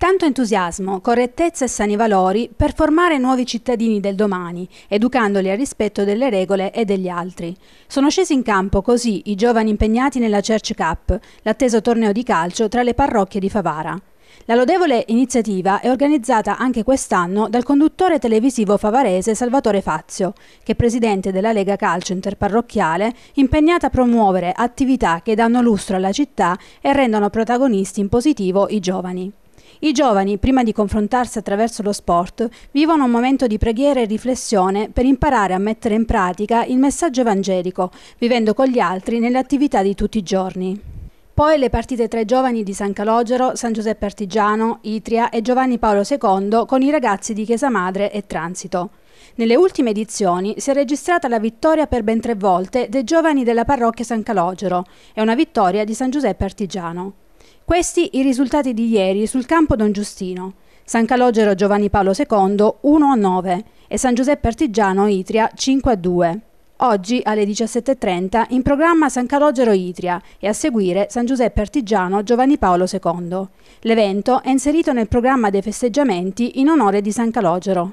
Tanto entusiasmo, correttezza e sani valori per formare nuovi cittadini del domani, educandoli al rispetto delle regole e degli altri. Sono scesi in campo così i giovani impegnati nella Church Cup, l'atteso torneo di calcio tra le parrocchie di Favara. La lodevole iniziativa è organizzata anche quest'anno dal conduttore televisivo favarese Salvatore Fazio, che è presidente della Lega Calcio Interparrocchiale, impegnata a promuovere attività che danno lustro alla città e rendono protagonisti in positivo i giovani. I giovani, prima di confrontarsi attraverso lo sport, vivono un momento di preghiera e riflessione per imparare a mettere in pratica il messaggio evangelico, vivendo con gli altri nelle attività di tutti i giorni. Poi le partite tra i giovani di San Calogero, San Giuseppe Artigiano, Itria e Giovanni Paolo II con i ragazzi di Chiesa Madre e Transito. Nelle ultime edizioni si è registrata la vittoria per ben tre volte dei giovani della parrocchia San Calogero e una vittoria di San Giuseppe Artigiano. Questi i risultati di ieri sul campo Don Giustino. San Calogero Giovanni Paolo II 1 a 9 e San Giuseppe Artigiano Itria 5 a 2. Oggi alle 17.30 in programma San Calogero Itria e a seguire San Giuseppe Artigiano Giovanni Paolo II. L'evento è inserito nel programma dei festeggiamenti in onore di San Calogero.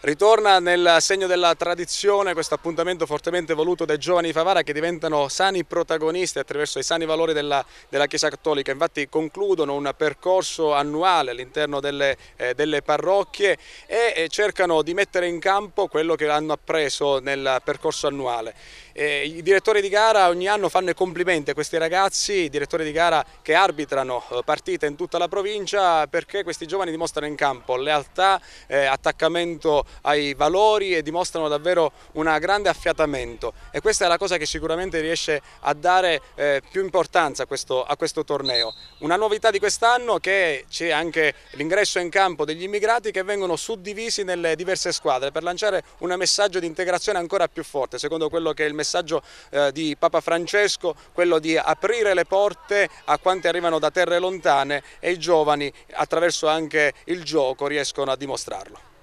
Ritorna nel segno della tradizione questo appuntamento fortemente voluto dai giovani di Favara che diventano sani protagonisti attraverso i sani valori della, della Chiesa Cattolica. Infatti concludono un percorso annuale all'interno delle, eh, delle, parrocchie e, e, eh, cercano di mettere in campo quello che hanno appreso nel percorso annuale. E eh, I direttori di gara ogni anno fanno i complimenti a questi ragazzi, i direttori di gara che arbitrano eh, partite in tutta la provincia perché questi giovani dimostrano in campo lealtà, eh, attaccamento ai valori e dimostrano davvero un grande affiatamento e questa è la cosa che sicuramente riesce a dare eh, più importanza a questo, a questo torneo. Una novità di quest'anno che c'è anche l'ingresso in campo degli immigrati che vengono suddivisi nelle diverse squadre per lanciare un messaggio di integrazione ancora più forte, secondo quello che è il messaggio eh, di Papa Francesco, quello di aprire le porte a quanti arrivano da terre lontane e i giovani attraverso anche il gioco riescono a dimostrarlo.